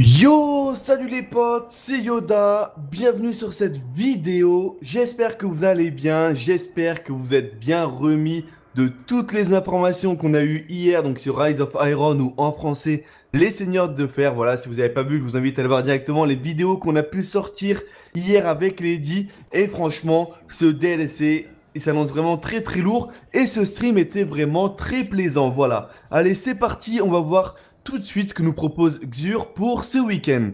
Yo, salut les potes, c'est Yoda, bienvenue sur cette vidéo, j'espère que vous allez bien, j'espère que vous êtes bien remis de toutes les informations qu'on a eues hier, donc sur Rise of Iron ou en français, les Seigneurs de Fer, voilà, si vous n'avez pas vu, je vous invite à aller voir directement les vidéos qu'on a pu sortir hier avec Lady, et franchement, ce DLC, il s'annonce vraiment très très lourd et ce stream était vraiment très plaisant. Voilà. Allez, c'est parti, on va voir tout de suite ce que nous propose Xur pour ce week-end.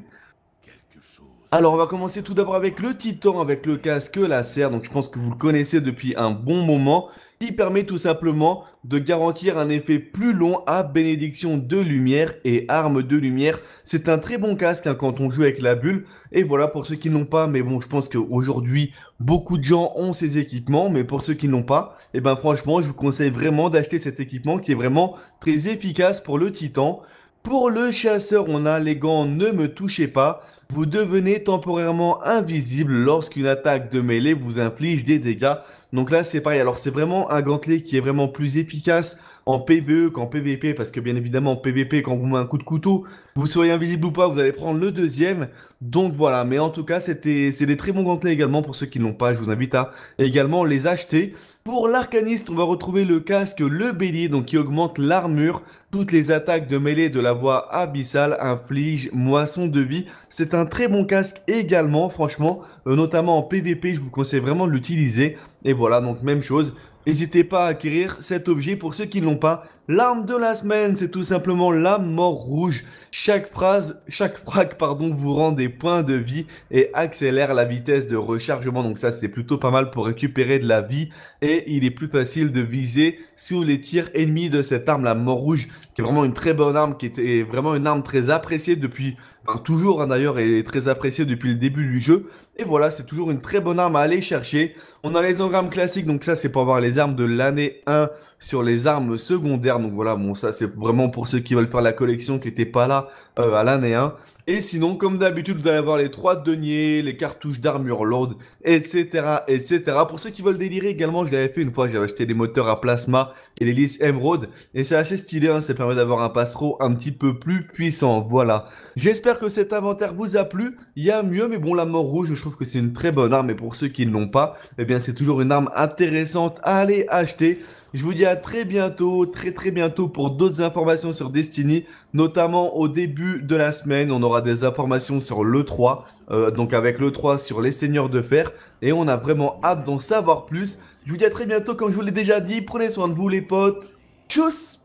Alors on va commencer tout d'abord avec le Titan, avec le casque laser, donc je pense que vous le connaissez depuis un bon moment, qui permet tout simplement de garantir un effet plus long à bénédiction de lumière et arme de lumière. C'est un très bon casque hein, quand on joue avec la bulle, et voilà pour ceux qui n'ont pas, mais bon je pense qu'aujourd'hui beaucoup de gens ont ces équipements, mais pour ceux qui n'ont pas, et eh ben franchement je vous conseille vraiment d'acheter cet équipement qui est vraiment très efficace pour le Titan. Pour le chasseur, on a les gants Ne me touchez pas. Vous devenez temporairement invisible lorsqu'une attaque de mêlée vous inflige des dégâts. Donc là, c'est pareil. Alors, c'est vraiment un gantelet qui est vraiment plus efficace en PVE qu'en PVP, parce que bien évidemment, en PVP, quand vous met un coup de couteau, vous soyez invisible ou pas, vous allez prendre le deuxième. Donc voilà, mais en tout cas, c'était, c'est des très bons gantelets également pour ceux qui ne l'ont pas. Je vous invite à également les acheter. Pour l'arcaniste, on va retrouver le casque Le Bélier, donc qui augmente l'armure. Toutes les attaques de mêlée de la voie abyssale infligent moisson de vie. C'est un très bon casque également, franchement, euh, notamment en PVP, je vous conseille vraiment de l'utiliser. Et voilà, donc même chose, N'hésitez pas à acquérir cet objet pour ceux qui ne l'ont pas. L'arme de la semaine, c'est tout simplement la mort rouge. Chaque phrase, chaque frac, pardon, vous rend des points de vie et accélère la vitesse de rechargement. Donc ça, c'est plutôt pas mal pour récupérer de la vie. Et il est plus facile de viser sous les tirs ennemis de cette arme, la mort rouge, qui est vraiment une très bonne arme, qui était vraiment une arme très appréciée depuis, enfin toujours hein, d'ailleurs, et très appréciée depuis le début du jeu. Et voilà, c'est toujours une très bonne arme à aller chercher. On a les engrammes classiques, donc ça, c'est pour avoir les armes de l'année 1 sur les armes secondaires. Donc voilà, bon, ça c'est vraiment pour ceux qui veulent faire la collection qui n'étaient pas là euh, à l'année 1. Et sinon, comme d'habitude, vous allez avoir les 3 deniers, les cartouches d'armure lourde etc., etc. Pour ceux qui veulent délirer également, je l'avais fait une fois, j'avais acheté les moteurs à plasma et l'hélice Emerald. Et c'est assez stylé, hein, ça permet d'avoir un passereau un petit peu plus puissant. Voilà. J'espère que cet inventaire vous a plu. Il y a mieux, mais bon, la mort rouge, je trouve que c'est une très bonne arme. Et pour ceux qui ne l'ont pas, eh bien, c'est toujours une arme intéressante à acheter. Je vous dis à très bientôt, très très bientôt pour d'autres informations sur Destiny, notamment au début de la semaine. On aura des informations sur l'E3, euh, donc avec l'E3 sur les Seigneurs de Fer. Et on a vraiment hâte d'en savoir plus. Je vous dis à très bientôt, comme je vous l'ai déjà dit. Prenez soin de vous les potes. Tchuss